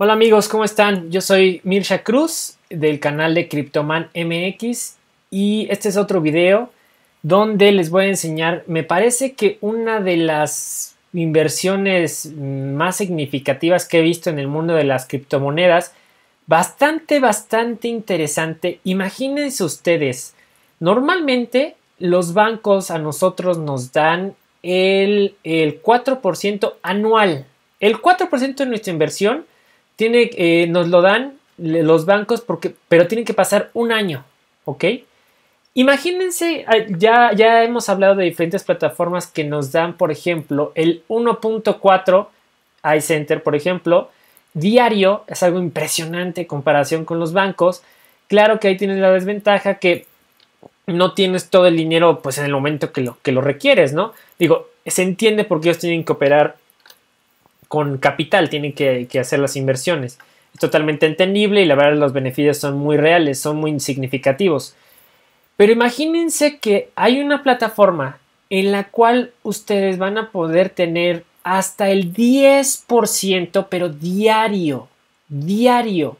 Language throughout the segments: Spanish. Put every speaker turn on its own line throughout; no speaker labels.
Hola amigos, ¿cómo están? Yo soy Mirsha Cruz del canal de Cryptoman MX y este es otro video donde les voy a enseñar, me parece que una de las inversiones más significativas que he visto en el mundo de las criptomonedas, bastante, bastante interesante. Imagínense ustedes, normalmente los bancos a nosotros nos dan el, el 4% anual. El 4% de nuestra inversión tiene, eh, nos lo dan los bancos, porque, pero tienen que pasar un año, ¿ok? Imagínense, ah, ya, ya hemos hablado de diferentes plataformas que nos dan, por ejemplo, el 1.4 iCenter, por ejemplo, diario, es algo impresionante en comparación con los bancos. Claro que ahí tienes la desventaja que no tienes todo el dinero pues en el momento que lo, que lo requieres, ¿no? Digo, se entiende porque ellos tienen que operar con capital, tienen que, hacer las inversiones. Es totalmente entendible y la verdad los beneficios son muy reales, son muy significativos. Pero imagínense que hay una plataforma en la cual ustedes van a poder tener hasta el 10%, pero diario, diario.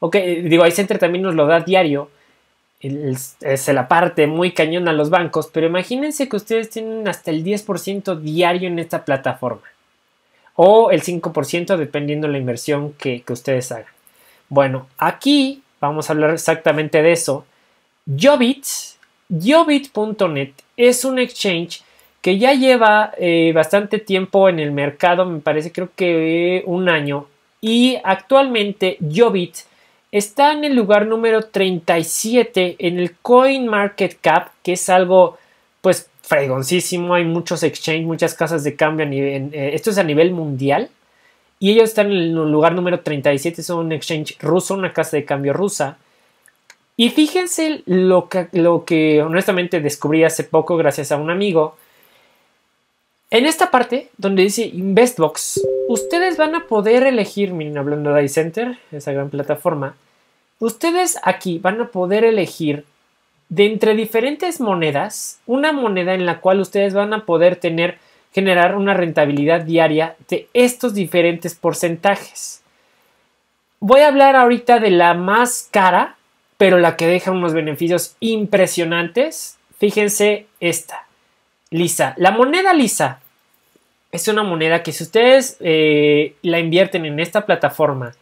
Ok, digo, iCenter también nos lo da diario. Es la parte muy cañón a los bancos, pero imagínense que ustedes tienen hasta el 10% diario en esta plataforma o el 5% dependiendo de la inversión que, ustedes hagan. Bueno, aquí vamos a hablar exactamente de eso. Jobit, Jobit.net es un exchange que ya lleva eh, bastante tiempo en el mercado, me parece creo que un año, y actualmente Jobit está en el lugar número 37 en el Coin Market Cap, que es algo pues fregoncísimo, hay muchos exchange, muchas casas de cambio, eh, esto es a nivel mundial, y ellos están en el lugar número 37, son un exchange ruso, una casa de cambio rusa. Y fíjense lo que, lo que honestamente descubrí hace poco gracias a un amigo. En esta parte donde dice Investbox, ustedes van a poder elegir, miren, hablando de iCenter, esa gran plataforma, ustedes aquí van a poder elegir de entre diferentes monedas, una moneda en la cual ustedes van a poder tener, generar una rentabilidad diaria de estos diferentes porcentajes. Voy a hablar ahorita de la más cara, pero la que deja unos beneficios impresionantes. Fíjense esta, lisa. La moneda lisa es una moneda que si ustedes eh, la invierten en esta plataforma,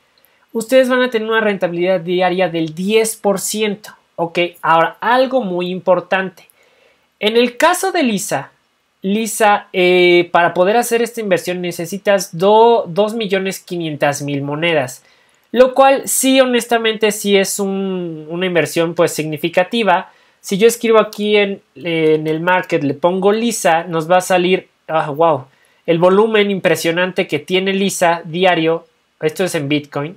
ustedes van a tener una rentabilidad diaria del 10%. Ok, ahora algo muy importante. En el caso de Lisa, Lisa, eh, para poder hacer esta inversión necesitas 2.500.000 monedas. Lo cual sí, honestamente, sí es una inversión pues significativa. Si yo escribo aquí en, el market, le pongo Lisa, nos va a salir, ah, wow, el volumen impresionante que tiene Lisa diario. Esto es en Bitcoin.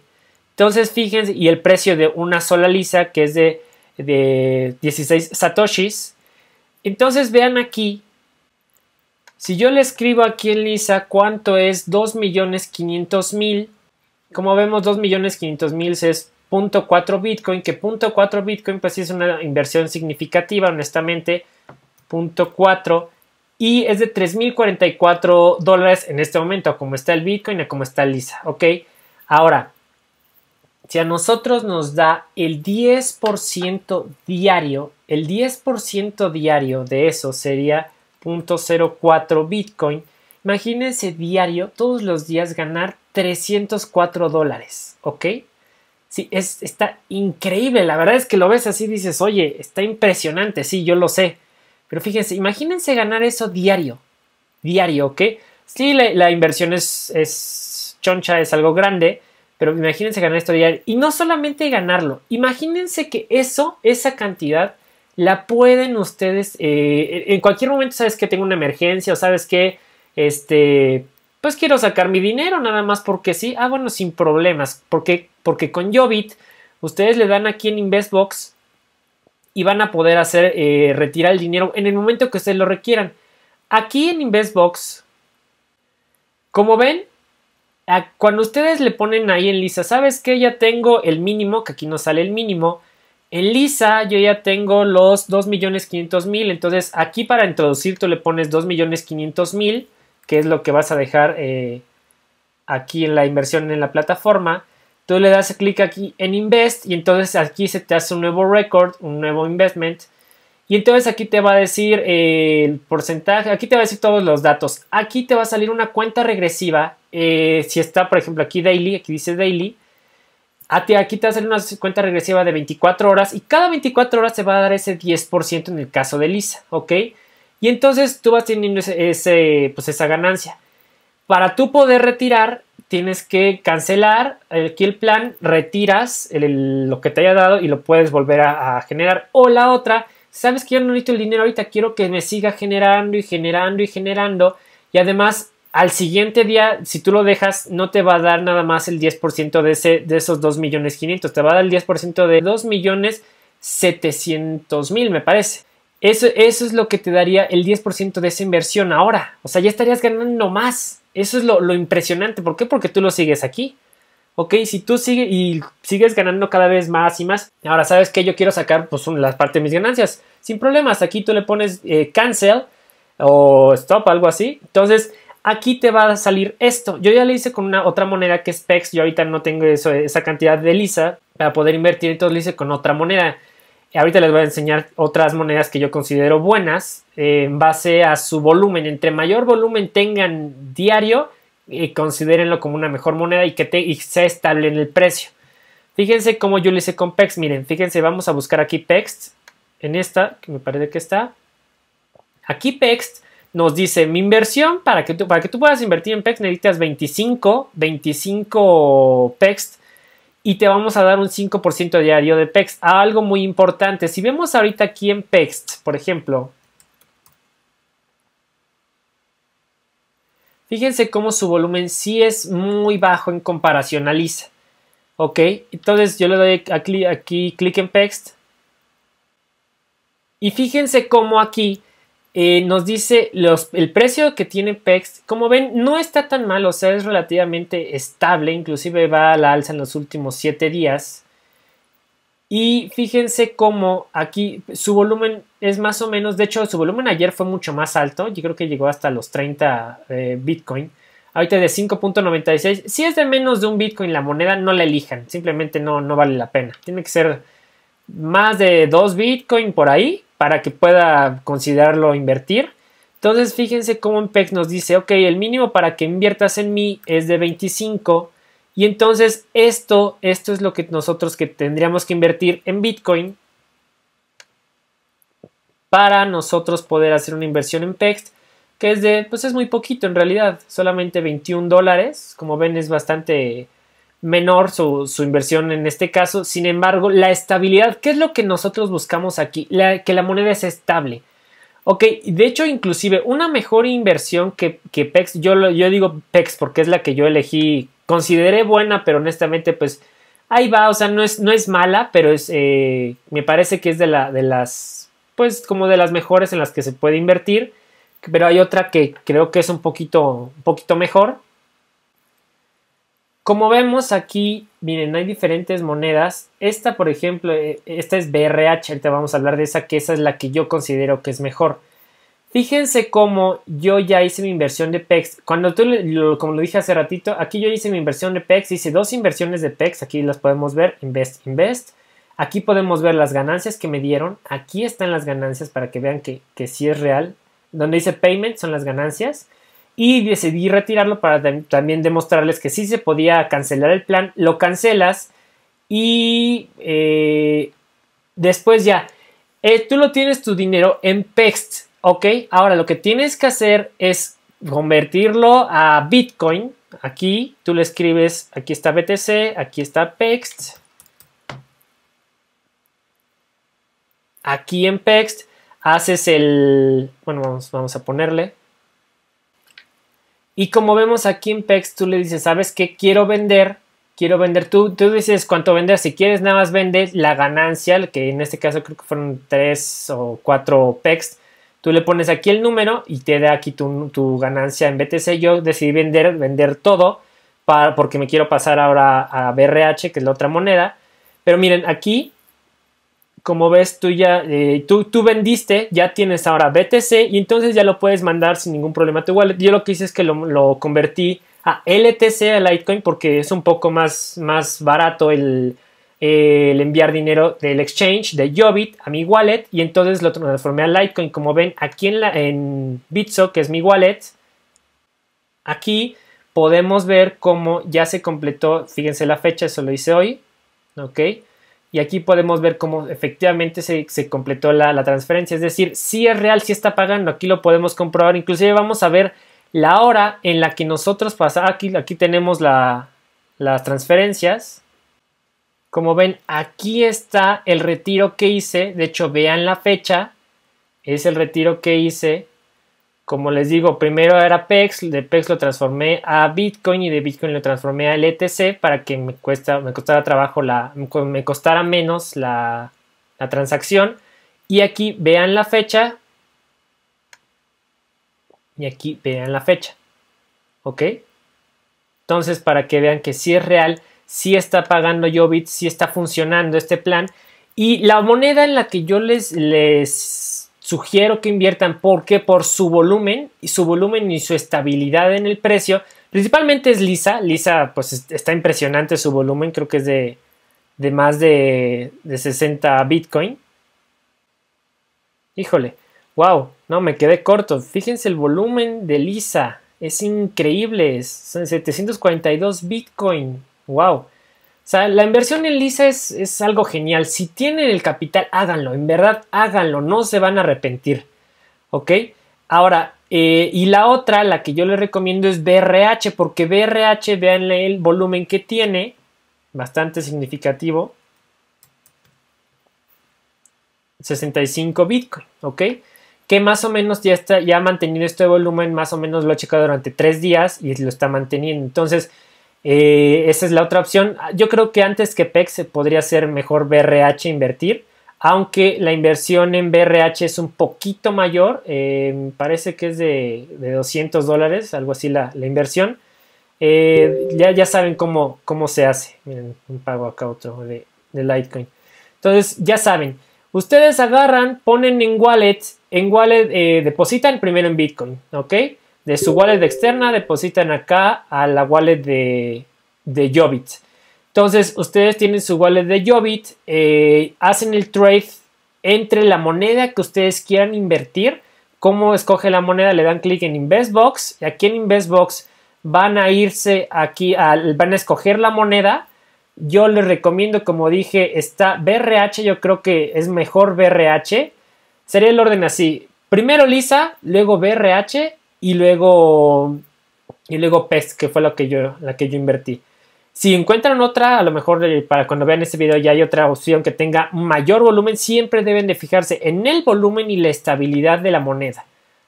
Entonces, fíjense, y el precio de una sola Lisa, que es de de 16 satoshis. Entonces vean aquí, si yo le escribo aquí en Lisa cuánto es 2.500.000, como vemos 2.500.000 es 0.4 Bitcoin, que 0.4 Bitcoin pues es una inversión significativa, honestamente, 0.4 y es de 3.044 dólares en este momento, como está el Bitcoin, a como está Lisa, ¿ok? Ahora, si a nosotros nos da el 10% diario, el 10% diario de eso sería 0.04 Bitcoin. Imagínense diario, todos los días ganar 304 dólares, ¿ok? Sí, es, está increíble. La verdad es que lo ves así dices, oye, está impresionante. Sí, yo lo sé. Pero fíjense, imagínense ganar eso diario. Diario, ¿ok? Sí, la, inversión es, es choncha, es algo grande. Pero imagínense ganar esto diario. Y no solamente ganarlo, imagínense que eso, esa cantidad, la pueden ustedes, eh, en cualquier momento sabes que tengo una emergencia o sabes que, este, pues quiero sacar mi dinero nada más porque sí. Ah, bueno, sin problemas, porque, porque con Jobit ustedes le dan aquí en Investbox y van a poder hacer eh, retirar el dinero en el momento que ustedes lo requieran. Aquí en Investbox, como ven, cuando ustedes le ponen ahí en Lisa, ¿sabes que Ya tengo el mínimo, que aquí no sale el mínimo. En Lisa yo ya tengo los 2.500.000, entonces aquí para introducir tú le pones 2.500.000, que es lo que vas a dejar eh, aquí en la inversión en la plataforma. Tú le das clic aquí en Invest y entonces aquí se te hace un nuevo record, un nuevo investment y entonces aquí te va a decir eh, el porcentaje, aquí te va a decir todos los datos. Aquí te va a salir una cuenta regresiva. Eh, si está, por ejemplo, aquí daily, aquí dice daily. Aquí te va a salir una cuenta regresiva de 24 horas y cada 24 horas te va a dar ese 10% en el caso de Lisa, ¿ok? Y entonces tú vas teniendo ese, pues esa ganancia. Para tú poder retirar, tienes que cancelar eh, aquí el plan, retiras lo que te haya dado y lo puedes volver a generar. O la otra sabes que yo no necesito el dinero ahorita, quiero que me siga generando y generando y generando. Y además, al siguiente día, si tú lo dejas, no te va a dar nada más el 10% de, ese, de esos dos millones te va a dar el 10% de dos millones setecientos mil, me parece. Eso, es lo que te daría el 10% de esa inversión ahora. O sea, ya estarías ganando más. Eso es lo, lo impresionante. ¿Por qué? Porque tú lo sigues aquí ok, si tú sigues y sigues ganando cada vez más y más, ahora sabes que yo quiero sacar pues parte de mis ganancias, sin problemas, aquí tú le pones eh, cancel o stop, algo así, entonces aquí te va a salir esto, yo ya le hice con una otra moneda que es PEX, yo ahorita no tengo esa cantidad de Lisa para poder invertir, entonces le hice con otra moneda. Ahorita les voy a enseñar otras monedas que yo considero buenas eh, en base a su volumen. Entre mayor volumen tengan diario, y considérenlo como una mejor moneda y que te, estable en el precio. Fíjense cómo yo lo hice con PEX. Miren, fíjense, vamos a buscar aquí PEX. En esta, que me parece que está. Aquí PEX nos dice, mi inversión, para que tú, para que tú puedas invertir en PEX necesitas 25, 25 PEX y te vamos a dar un 5% diario de PEX. Algo muy importante, si vemos ahorita aquí en PEX, por ejemplo, Fíjense cómo su volumen sí es muy bajo en comparación a Lisa. Ok, entonces yo le doy aquí, clic en PEXT. Y fíjense cómo aquí eh, nos dice el precio que tiene PEXT. Como ven, no está tan mal, o sea, es relativamente estable. Inclusive va a la alza en los últimos 7 días. Y fíjense cómo aquí su volumen es más o menos, de hecho su volumen ayer fue mucho más alto, yo creo que llegó hasta los 30 eh, Bitcoin. Ahorita de 5.96, si es de menos de un Bitcoin la moneda, no la elijan, simplemente no, no vale la pena. Tiene que ser más de 2 Bitcoin por ahí para que pueda considerarlo invertir. Entonces fíjense cómo en e nos dice, ok, el mínimo para que inviertas en mí es de 25 y entonces esto, esto es lo que nosotros que tendríamos que invertir en Bitcoin para nosotros poder hacer una inversión en PEX, que es de, pues es muy poquito en realidad, solamente 21 dólares, como ven es bastante menor su, inversión en este caso, sin embargo la estabilidad, ¿qué es lo que nosotros buscamos aquí? que la moneda es estable. Ok, de hecho inclusive una mejor inversión que, que PEX, yo, yo digo PEX porque es la que yo elegí consideré buena, pero honestamente, pues ahí va, o sea, no es, no es mala, pero es, eh, me parece que es de, la, de las, pues como de las mejores en las que se puede invertir, pero hay otra que creo que es un poquito, un poquito mejor. Como vemos aquí, miren, hay diferentes monedas. Esta, por ejemplo, eh, esta es BRH, ahorita vamos a hablar de esa, que esa es la que yo considero que es mejor. Fíjense cómo yo ya hice mi inversión de PEX. Cuando tú, como lo dije hace ratito, aquí yo hice mi inversión de PEX, hice dos inversiones de PEX, aquí las podemos ver, Invest, Invest. Aquí podemos ver las ganancias que me dieron, aquí están las ganancias para que vean que, que sí es real. Donde dice Payment son las ganancias. Y decidí retirarlo para también demostrarles que sí se podía cancelar el plan. Lo cancelas y eh, después ya, eh, tú lo tienes tu dinero en PEX Ok, ahora lo que tienes que hacer es convertirlo a Bitcoin. Aquí tú le escribes, aquí está BTC, aquí está PEXT. Aquí en PEXT haces el, bueno, vamos, a ponerle. Y como vemos aquí en PEXT, tú le dices, ¿sabes qué? Quiero vender, quiero vender. Tú, tú dices cuánto vender. Si quieres, nada más vendes la ganancia, que en este caso creo que fueron 3 o 4 PEXT. Tú le pones aquí el número y te da aquí tu, ganancia en BTC. Yo decidí vender, vender todo para, porque me quiero pasar ahora a BRH, que es la otra moneda. Pero miren, aquí, como ves, tú ya, eh, tú, tú, vendiste, ya tienes ahora BTC y entonces ya lo puedes mandar sin ningún problema a tu wallet. Yo lo que hice es que lo, convertí a LTC, a Litecoin, porque es un poco más, más barato el el enviar dinero del exchange de Yobit a mi wallet y entonces lo transformé a Litecoin. Como ven, aquí en, Bitso, que es mi wallet, aquí podemos ver cómo ya se completó, fíjense la fecha, eso lo hice hoy, ¿ok? Y aquí podemos ver cómo efectivamente se, completó la, transferencia, es decir, si es real, si está pagando, aquí lo podemos comprobar, inclusive vamos a ver la hora en la que nosotros pasamos, aquí, aquí tenemos las transferencias, como ven, aquí está el retiro que hice. De hecho, vean la fecha. Es el retiro que hice. Como les digo, primero era PEX, de PEX lo transformé a Bitcoin y de Bitcoin lo transformé a LTC e para que me, cuesta, me costara trabajo la, me costara menos la, la transacción. Y aquí vean la fecha. Y aquí vean la fecha. ¿Ok? Entonces, para que vean que sí es real, si está pagando Jobit, si está funcionando este plan. Y la moneda en la que yo les, les sugiero que inviertan, porque por su volumen y su volumen y su estabilidad en el precio, principalmente es Lisa. Lisa, pues está impresionante su volumen, creo que es de, más de, de 60 Bitcoin. Híjole, wow, no me quedé corto. Fíjense el volumen de Lisa, es increíble, son 742 Bitcoin wow. O sea, la inversión en Lisa es, es algo genial. Si tienen el capital, háganlo, en verdad, háganlo, no se van a arrepentir. ¿Ok? Ahora, eh, y la otra, la que yo les recomiendo es BRH, porque BRH, veanle el volumen que tiene, bastante significativo. 65 Bitcoin, ¿ok? Que más o menos ya está, ya ha mantenido este volumen, más o menos lo ha checado durante tres días y lo está manteniendo. Entonces, eh, esa es la otra opción. Yo creo que antes que PEX podría ser mejor BRH invertir, aunque la inversión en BRH es un poquito mayor, eh, parece que es de, de 200 dólares, algo así la, la inversión. Eh, ya, ya saben cómo, cómo se hace. Miren, un pago acá otro de, de Litecoin. Entonces, ya saben, ustedes agarran, ponen en wallet, en wallet depositan primero en Bitcoin, ¿ok? de su wallet externa depositan acá a la wallet de, de Entonces ustedes tienen su wallet de Jobit, eh, hacen el trade entre la moneda que ustedes quieran invertir. ¿Cómo escoge la moneda? Le dan clic en Investbox. Y aquí en Investbox van a irse aquí, van a escoger la moneda. Yo les recomiendo, como dije, está BRH. Yo creo que es mejor BRH. Sería el orden así. Primero Lisa, luego BRH y luego y luego PES, que fue lo que yo, la que yo invertí. Si encuentran otra, a lo mejor eh, para cuando vean este video ya hay otra opción que tenga mayor volumen, siempre deben de fijarse en el volumen y la estabilidad de la moneda.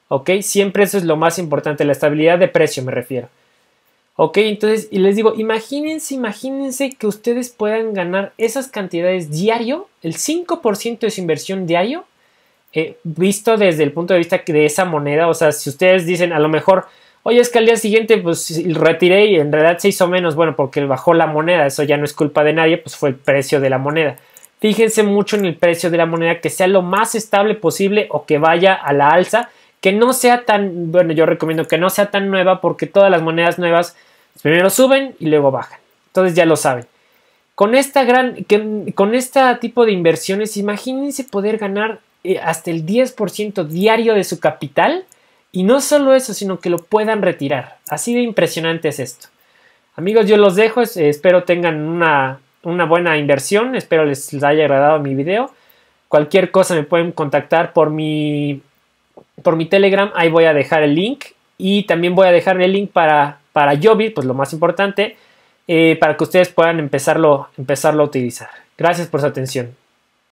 ¿Ok? Siempre eso es lo más importante, la estabilidad de precio me refiero. ¿Ok? Entonces, y les digo, imagínense, imagínense que ustedes puedan ganar esas cantidades diario, el 5% de su inversión diario, eh, visto desde el punto de vista de esa moneda, o sea, si ustedes dicen a lo mejor, oye, es que al día siguiente pues retiré y en realidad se hizo menos, bueno, porque bajó la moneda, eso ya no es culpa de nadie, pues fue el precio de la moneda. Fíjense mucho en el precio de la moneda, que sea lo más estable posible o que vaya a la alza, que no sea tan, bueno, yo recomiendo que no sea tan nueva porque todas las monedas nuevas primero suben y luego bajan. Entonces ya lo saben. Con esta gran, con este tipo de inversiones, imagínense poder ganar eh, hasta el 10% diario de su capital y no solo eso, sino que lo puedan retirar. Así de impresionante es esto. Amigos, yo los dejo, espero tengan una, buena inversión, espero les, haya agradado mi video. Cualquier cosa me pueden contactar por mi, por mi Telegram, ahí voy a dejar el link y también voy a dejar el link para, para pues lo más importante, eh, para que ustedes puedan empezarlo, empezarlo a utilizar. Gracias por su atención.